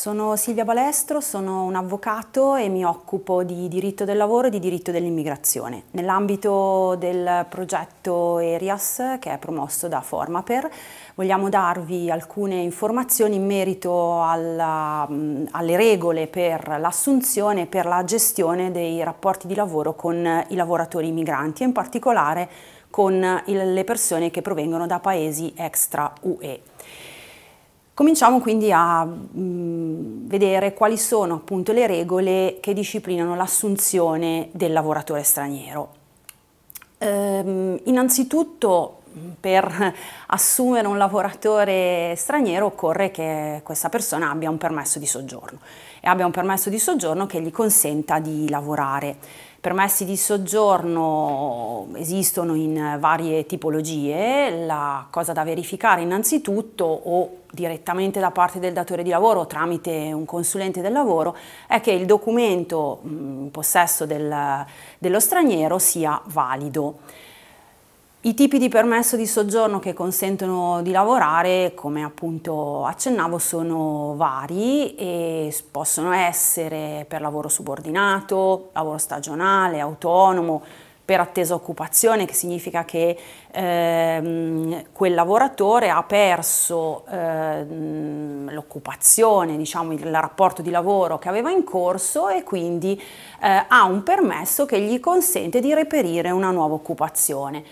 Sono Silvia Balestro, sono un avvocato e mi occupo di diritto del lavoro e di diritto dell'immigrazione. Nell'ambito del progetto ERIAS, che è promosso da Formaper, vogliamo darvi alcune informazioni in merito alla, alle regole per l'assunzione e per la gestione dei rapporti di lavoro con i lavoratori migranti, in particolare con le persone che provengono da paesi extra UE. Cominciamo quindi a mh, mm, vedere quali sono appunto le regole che disciplinano l'assunzione del lavoratore straniero. Ehm, innanzitutto per assumere un lavoratore straniero occorre che questa persona abbia un permesso di soggiorno e abbia un permesso di soggiorno che gli consenta di lavorare. Permessi di soggiorno esistono in varie tipologie, la cosa da verificare innanzitutto o direttamente da parte del datore di lavoro o tramite un consulente del lavoro è che il documento mm, in possesso del, dello straniero sia valido. I tipi di permesso di soggiorno che consentono di lavorare, come appunto accennavo, sono vari e possono essere per lavoro subordinato, lavoro stagionale, autonomo, per attesa occupazione, che significa che ehm, quel lavoratore ha perso ehm, l'occupazione, diciamo il rapporto di lavoro che aveva in corso e quindi eh, ha un permesso che gli consente di reperire una nuova occupazione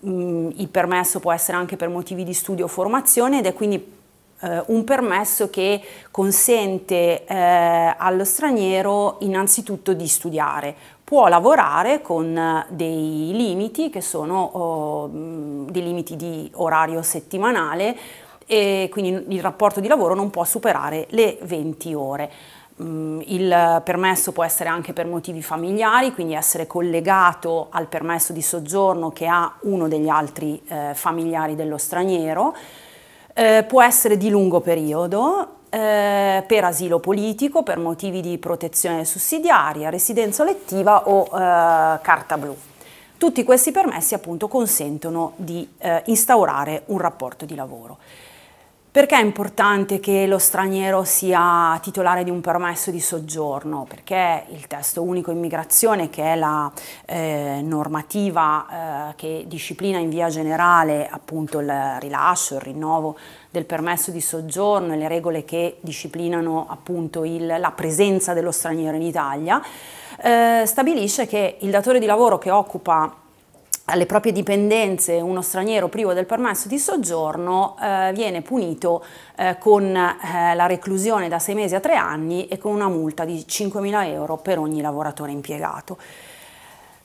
mh, mm, il permesso può essere anche per motivi di studio o formazione ed è quindi eh, un permesso che consente eh, allo straniero innanzitutto di studiare, può lavorare con eh, dei limiti che sono oh, mm, dei limiti di orario settimanale e quindi il rapporto di lavoro non può superare le 20 ore. Mm, il permesso può essere anche per motivi familiari, quindi essere collegato al permesso di soggiorno che ha uno degli altri eh, familiari dello straniero. Eh, può essere di lungo periodo, eh, per asilo politico, per motivi di protezione sussidiaria, residenza lettiva o eh, carta blu. Tutti questi permessi appunto consentono di eh, instaurare un rapporto di lavoro. Perché è importante che lo straniero sia titolare di un permesso di soggiorno? Perché il testo unico immigrazione, che è la eh, normativa eh, che disciplina in via generale appunto il rilascio, il rinnovo del permesso di soggiorno e le regole che disciplinano appunto il, la presenza dello straniero in Italia, eh, stabilisce che il datore di lavoro che occupa alle proprie dipendenze uno straniero privo del permesso di soggiorno eh, viene punito eh, con eh, la reclusione da sei mesi a tre anni e con una multa di 5.000 euro per ogni lavoratore impiegato.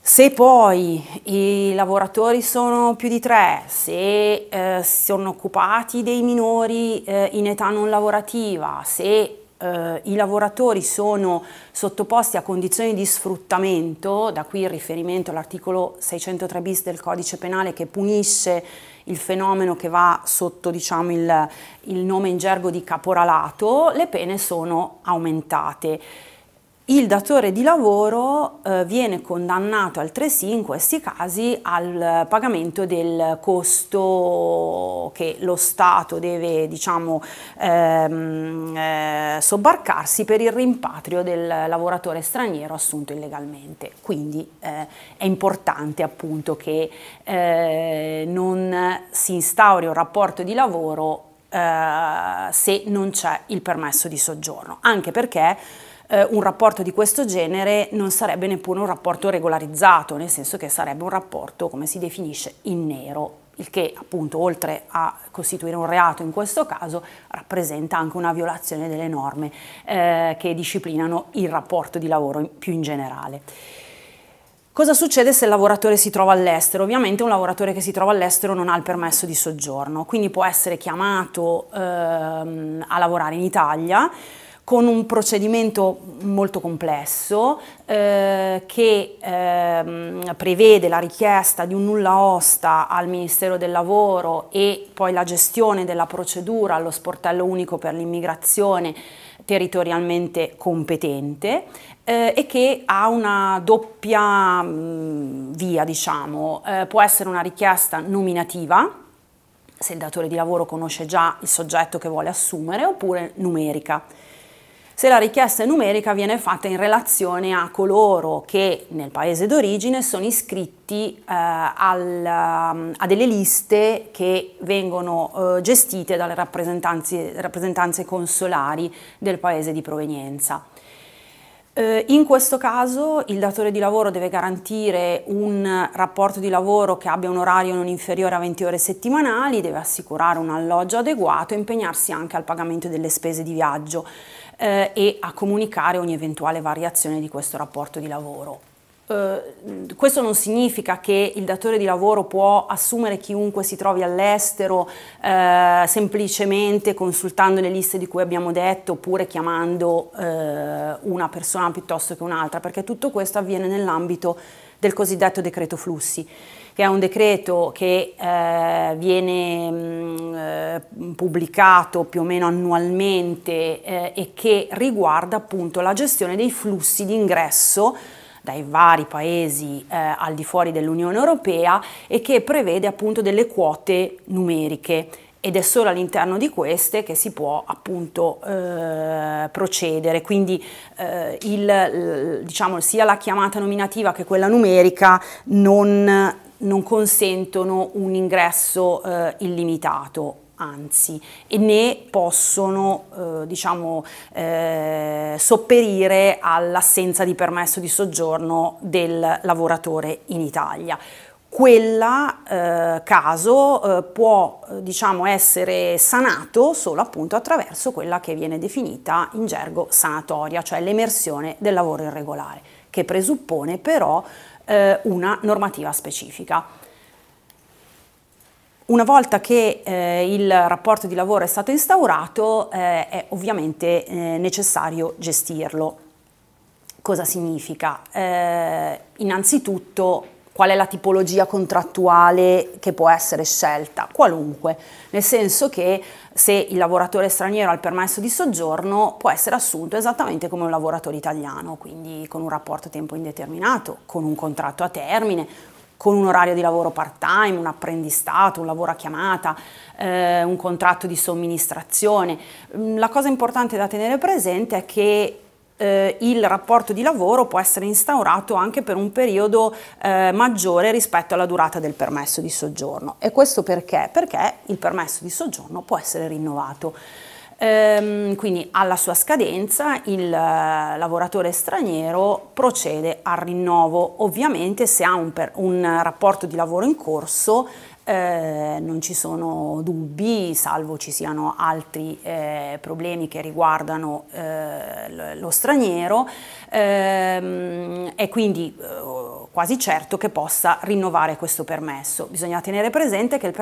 Se poi i lavoratori sono più di tre, se eh, sono occupati dei minori eh, in età non lavorativa, se eh, i lavoratori sono sottoposti a condizioni di sfruttamento, da qui il riferimento all'articolo 603 bis del codice penale che punisce il fenomeno che va sotto diciamo, il, il nome in gergo di caporalato, le pene sono aumentate il datore di lavoro eh, viene condannato altresì in questi casi al pagamento del costo che lo Stato deve diciamo, ehm, eh, sobbarcarsi per il rimpatrio del lavoratore straniero assunto illegalmente. Quindi eh, è importante appunto che eh, non si instauri un rapporto di lavoro eh, se non c'è il permesso di soggiorno, anche perché eh, un rapporto di questo genere non sarebbe neppure un rapporto regolarizzato, nel senso che sarebbe un rapporto, come si definisce, in nero, il che appunto oltre a costituire un reato in questo caso rappresenta anche una violazione delle norme eh, che disciplinano il rapporto di lavoro in, più in generale. Cosa succede se il lavoratore si trova all'estero? Ovviamente un lavoratore che si trova all'estero non ha il permesso di soggiorno, quindi può essere chiamato ehm, a lavorare in Italia, con un procedimento molto complesso eh, che eh, prevede la richiesta di un nulla osta al Ministero del Lavoro e poi la gestione della procedura allo sportello unico per l'immigrazione territorialmente competente eh, e che ha una doppia mh, mm, via, diciamo, eh, può essere una richiesta nominativa, se il datore di lavoro conosce già il soggetto che vuole assumere, oppure numerica se la richiesta è numerica viene fatta in relazione a coloro che nel paese d'origine sono iscritti eh, al, ehm, a delle liste che vengono eh, gestite dalle rappresentanze, rappresentanze consolari del paese di provenienza. Eh, in questo caso il datore di lavoro deve garantire un rapporto di lavoro che abbia un orario non inferiore a 20 ore settimanali, deve assicurare un alloggio adeguato e impegnarsi anche al pagamento delle spese di viaggio eh, e a comunicare ogni eventuale variazione di questo rapporto di lavoro. Uh, questo non significa che il datore di lavoro può assumere chiunque si trovi all'estero uh, semplicemente consultando le liste di cui abbiamo detto oppure chiamando uh, una persona piuttosto che un'altra, perché tutto questo avviene nell'ambito del cosiddetto decreto flussi che è un decreto che eh, viene mh, mm, eh, pubblicato più o meno annualmente eh, e che riguarda appunto la gestione dei flussi di ingresso dai vari paesi eh, al di fuori dell'Unione Europea e che prevede appunto delle quote numeriche ed è solo all'interno di queste che si può appunto eh, procedere. Quindi eh, il, diciamo, sia la chiamata nominativa che quella numerica non non consentono un ingresso eh, illimitato, anzi, e né possono eh, diciamo, eh, sopperire all'assenza di permesso di soggiorno del lavoratore in Italia. Quella eh, caso eh, può eh, diciamo, essere sanato solo appunto attraverso quella che viene definita in gergo sanatoria, cioè l'emersione del lavoro irregolare, che presuppone però eh, una normativa specifica. Una volta che eh, il rapporto di lavoro è stato instaurato eh, è ovviamente eh, necessario gestirlo. Cosa significa? Eh, innanzitutto qual è la tipologia contrattuale che può essere scelta, qualunque, nel senso che se il lavoratore straniero ha il permesso di soggiorno può essere assunto esattamente come un lavoratore italiano, quindi con un rapporto a tempo indeterminato, con un contratto a termine, con un orario di lavoro part-time, un apprendistato, un lavoro a chiamata, eh, un contratto di somministrazione. Mm, la cosa importante da tenere presente è che eh, il rapporto di lavoro può essere instaurato anche per un periodo eh, maggiore rispetto alla durata del permesso di soggiorno. E questo perché? Perché il permesso di soggiorno può essere rinnovato. Ehm, quindi alla sua scadenza il eh, lavoratore straniero procede al rinnovo. Ovviamente se ha un, per, un rapporto di lavoro in corso eh, non ci sono dubbi, salvo ci siano altri eh, problemi che riguardano eh, lo straniero, ehm, è quindi eh, quasi certo che possa rinnovare questo permesso. Bisogna tenere presente che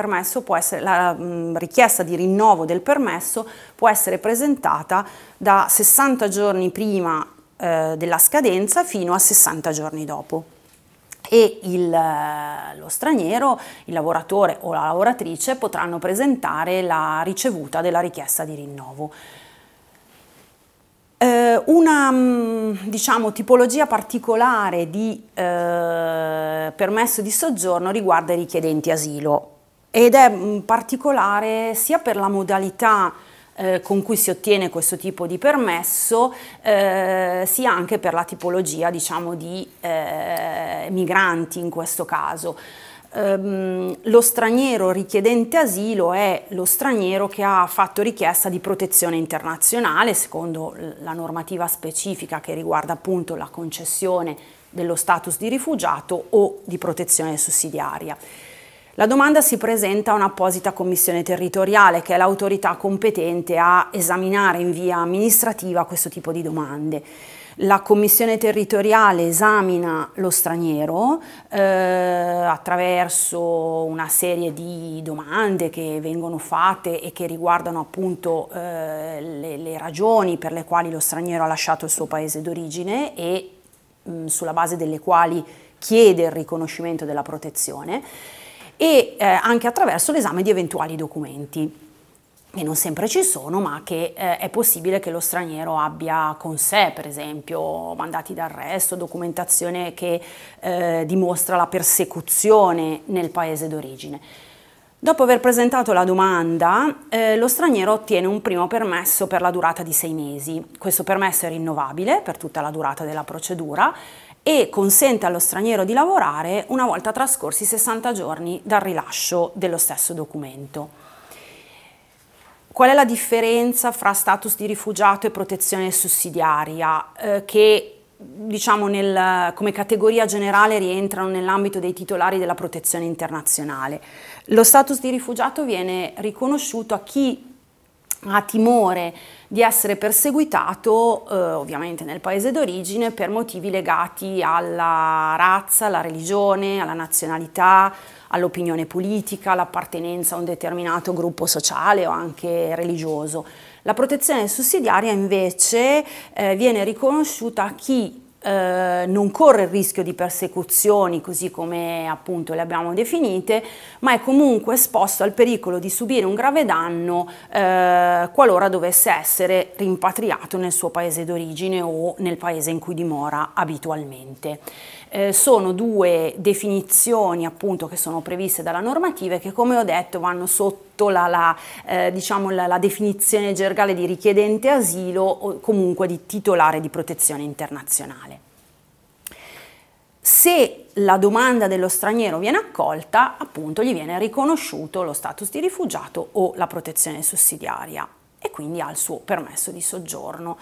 essere, la mh, richiesta di rinnovo del permesso può essere presentata da 60 giorni prima eh, della scadenza fino a 60 giorni dopo e il, eh, lo straniero, il lavoratore o la lavoratrice potranno presentare la ricevuta della richiesta di rinnovo. Eh, una mm, diciamo, tipologia particolare di eh, permesso di soggiorno riguarda i richiedenti asilo ed è mm, particolare sia per la modalità eh, con cui si ottiene questo tipo di permesso, eh, sia anche per la tipologia diciamo, di eh, migranti in questo caso. Um, lo straniero richiedente asilo è lo straniero che ha fatto richiesta di protezione internazionale secondo la normativa specifica che riguarda appunto la concessione dello status di rifugiato o di protezione sussidiaria. La domanda si presenta a un'apposita commissione territoriale che è l'autorità competente a esaminare in via amministrativa questo tipo di domande. La commissione territoriale esamina lo straniero eh, attraverso una serie di domande che vengono fatte e che riguardano appunto eh, le, le ragioni per le quali lo straniero ha lasciato il suo paese d'origine e mh, mm, sulla base delle quali chiede il riconoscimento della protezione e eh, anche attraverso l'esame di eventuali documenti che non sempre ci sono, ma che eh, è possibile che lo straniero abbia con sé, per esempio mandati d'arresto, documentazione che eh, dimostra la persecuzione nel paese d'origine. Dopo aver presentato la domanda, eh, lo straniero ottiene un primo permesso per la durata di sei mesi. Questo permesso è rinnovabile per tutta la durata della procedura e consente allo straniero di lavorare una volta trascorsi 60 giorni dal rilascio dello stesso documento. Qual è la differenza fra status di rifugiato e protezione sussidiaria eh, che diciamo nel, come categoria generale rientrano nell'ambito dei titolari della protezione internazionale? Lo status di rifugiato viene riconosciuto a chi ha timore di essere perseguitato, eh, ovviamente nel paese d'origine, per motivi legati alla razza, alla religione, alla nazionalità, all'opinione politica, all'appartenenza a un determinato gruppo sociale o anche religioso. La protezione sussidiaria invece eh, viene riconosciuta a chi eh, non corre il rischio di persecuzioni così come appunto le abbiamo definite, ma è comunque esposto al pericolo di subire un grave danno eh, qualora dovesse essere rimpatriato nel suo paese d'origine o nel paese in cui dimora abitualmente. Eh, sono due definizioni appunto che sono previste dalla normativa e che come ho detto vanno sotto la, la, eh, diciamo la, la definizione gergale di richiedente asilo o comunque di titolare di protezione internazionale. Se la domanda dello straniero viene accolta, appunto gli viene riconosciuto lo status di rifugiato o la protezione sussidiaria e quindi ha il suo permesso di soggiorno.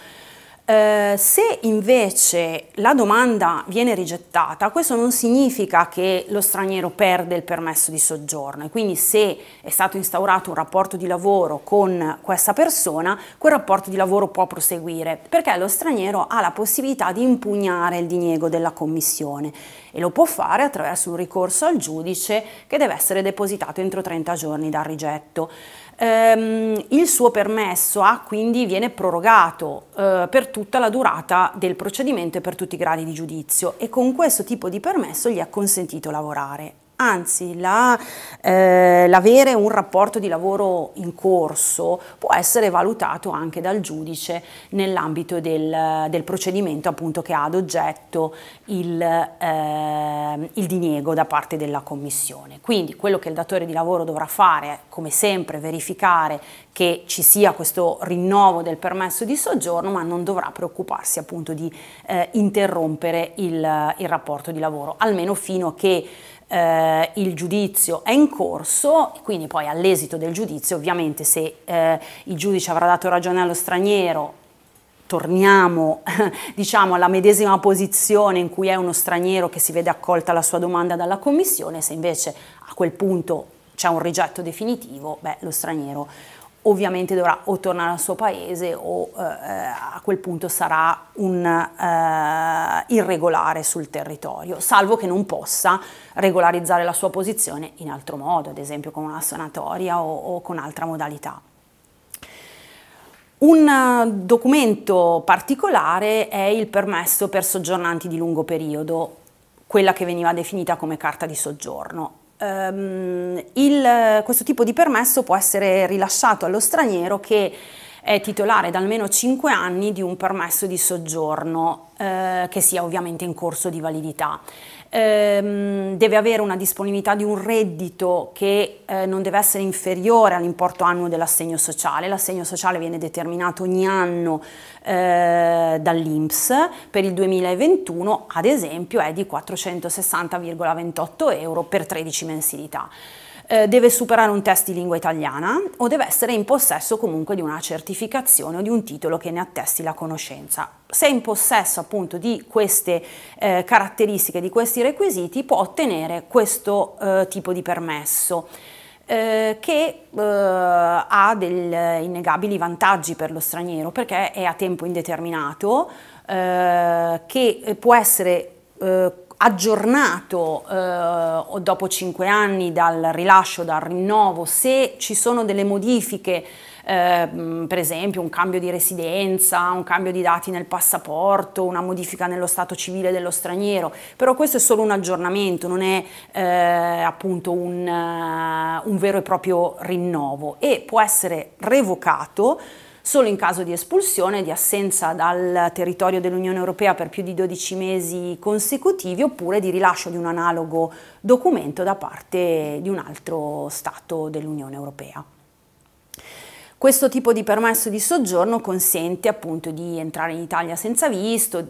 Eh, se invece la domanda viene rigettata, questo non significa che lo straniero perde il permesso di soggiorno e quindi se è stato instaurato un rapporto di lavoro con questa persona, quel rapporto di lavoro può proseguire perché lo straniero ha la possibilità di impugnare il diniego della commissione e lo può fare attraverso un ricorso al giudice che deve essere depositato entro 30 giorni dal rigetto ehm, il suo permesso A quindi viene prorogato eh, per tutta la durata del procedimento e per tutti i gradi di giudizio e con questo tipo di permesso gli è consentito lavorare. Anzi, la, eh, l'avere un rapporto di lavoro in corso può essere valutato anche dal giudice nell'ambito del, del procedimento appunto, che ha ad oggetto il, eh, il, diniego da parte della commissione. Quindi quello che il datore di lavoro dovrà fare è come sempre verificare che ci sia questo rinnovo del permesso di soggiorno, ma non dovrà preoccuparsi appunto di eh, interrompere il, il rapporto di lavoro, almeno fino a che eh, il giudizio è in corso, quindi poi all'esito del giudizio ovviamente se eh, il giudice avrà dato ragione allo straniero torniamo diciamo, alla medesima posizione in cui è uno straniero che si vede accolta la sua domanda dalla commissione, se invece a quel punto c'è un rigetto definitivo, beh, lo straniero ovviamente dovrà o tornare al suo paese o eh, eh, a quel punto sarà un eh, irregolare sul territorio, salvo che non possa regolarizzare la sua posizione in altro modo, ad esempio con una sanatoria o, o con altra modalità. Un eh, documento particolare è il permesso per soggiornanti di lungo periodo, quella che veniva definita come carta di soggiorno ehm, il, questo tipo di permesso può essere rilasciato allo straniero che è titolare da almeno 5 anni di un permesso di soggiorno eh, che sia ovviamente in corso di validità ehm, deve avere una disponibilità di un reddito che eh, non deve essere inferiore all'importo annuo dell'assegno sociale. L'assegno sociale viene determinato ogni anno eh, dall'INPS, per il 2021 ad esempio è di 460,28 euro per 13 mensilità eh, deve superare un test di lingua italiana o deve essere in possesso comunque di una certificazione o di un titolo che ne attesti la conoscenza. Se è in possesso appunto di queste eh, caratteristiche, di questi requisiti, può ottenere questo eh, tipo di permesso eh, che eh, ha degli innegabili vantaggi per lo straniero perché è a tempo indeterminato, eh, che può essere eh, aggiornato eh, dopo cinque anni dal rilascio, dal rinnovo, se ci sono delle modifiche, eh, per esempio un cambio di residenza, un cambio di dati nel passaporto, una modifica nello stato civile dello straniero, però questo è solo un aggiornamento, non è eh, appunto un, eh, un vero e proprio rinnovo e può essere revocato solo in caso di espulsione, di assenza dal territorio dell'Unione Europea per più di 12 mesi consecutivi oppure di rilascio di un analogo documento da parte di un altro Stato dell'Unione Europea. Questo tipo di permesso di soggiorno consente appunto di entrare in Italia senza visto,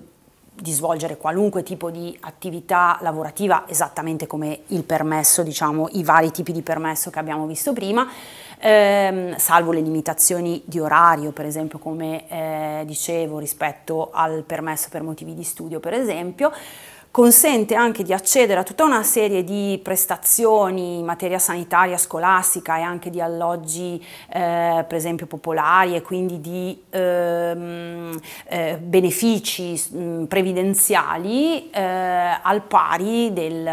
di svolgere qualunque tipo di attività lavorativa, esattamente come il permesso, diciamo i vari tipi di permesso che abbiamo visto prima, ehm, salvo le limitazioni di orario, per esempio come eh, dicevo rispetto al permesso per motivi di studio, per esempio consente anche di accedere a tutta una serie di prestazioni in materia sanitaria, scolastica e anche di alloggi eh, per esempio popolari e quindi di ehm, eh, benefici mh, mm, previdenziali eh, al pari del,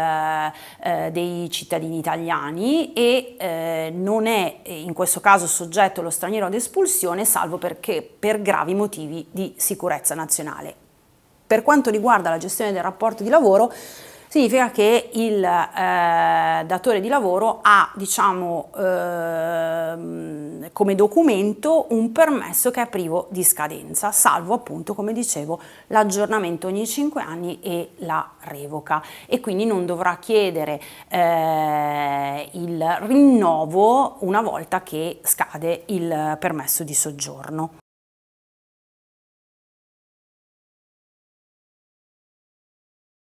eh, dei cittadini italiani e eh, non è eh, in questo caso soggetto lo straniero ad espulsione salvo perché per gravi motivi di sicurezza nazionale. Per quanto riguarda la gestione del rapporto di lavoro, significa che il eh, datore di lavoro ha diciamo, eh, come documento un permesso che è privo di scadenza, salvo appunto, come dicevo, l'aggiornamento ogni 5 anni e la revoca e quindi non dovrà chiedere eh, il rinnovo una volta che scade il permesso di soggiorno.